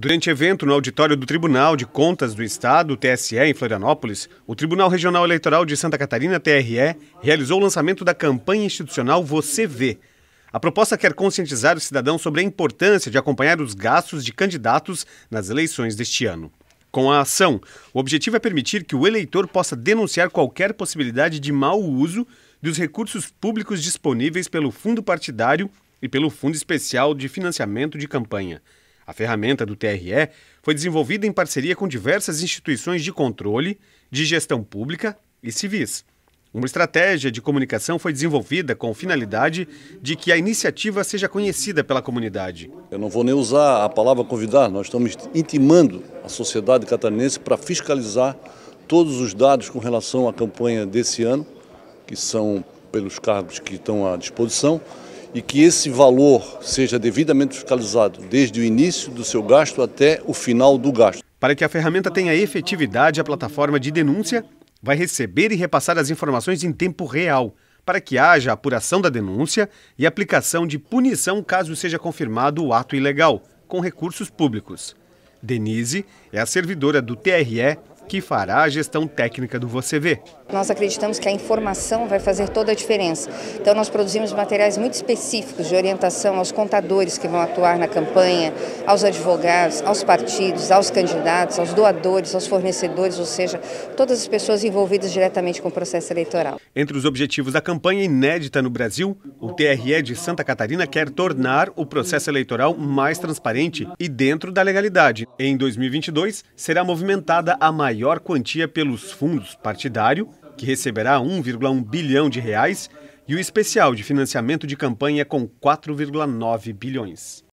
Durante evento no auditório do Tribunal de Contas do Estado, TSE, em Florianópolis, o Tribunal Regional Eleitoral de Santa Catarina, TRE, realizou o lançamento da campanha institucional Você Vê. A proposta quer conscientizar o cidadão sobre a importância de acompanhar os gastos de candidatos nas eleições deste ano. Com a ação, o objetivo é permitir que o eleitor possa denunciar qualquer possibilidade de mau uso dos recursos públicos disponíveis pelo fundo partidário e pelo Fundo Especial de Financiamento de Campanha. A ferramenta do TRE foi desenvolvida em parceria com diversas instituições de controle, de gestão pública e civis. Uma estratégia de comunicação foi desenvolvida com finalidade de que a iniciativa seja conhecida pela comunidade. Eu não vou nem usar a palavra convidar, nós estamos intimando a sociedade catarinense para fiscalizar todos os dados com relação à campanha desse ano, que são pelos cargos que estão à disposição e que esse valor seja devidamente fiscalizado desde o início do seu gasto até o final do gasto. Para que a ferramenta tenha efetividade, a plataforma de denúncia vai receber e repassar as informações em tempo real, para que haja apuração da denúncia e aplicação de punição caso seja confirmado o ato ilegal, com recursos públicos. Denise é a servidora do TRE que fará a gestão técnica do Você Vê. Nós acreditamos que a informação vai fazer toda a diferença. Então, nós produzimos materiais muito específicos de orientação aos contadores que vão atuar na campanha, aos advogados, aos partidos, aos candidatos, aos doadores, aos fornecedores, ou seja, todas as pessoas envolvidas diretamente com o processo eleitoral. Entre os objetivos da campanha inédita no Brasil, o TRE de Santa Catarina quer tornar o processo eleitoral mais transparente e dentro da legalidade. Em 2022, será movimentada a maior quantia pelos fundos partidário que receberá 1,1 bilhão de reais, e o especial de financiamento de campanha com 4,9 bilhões.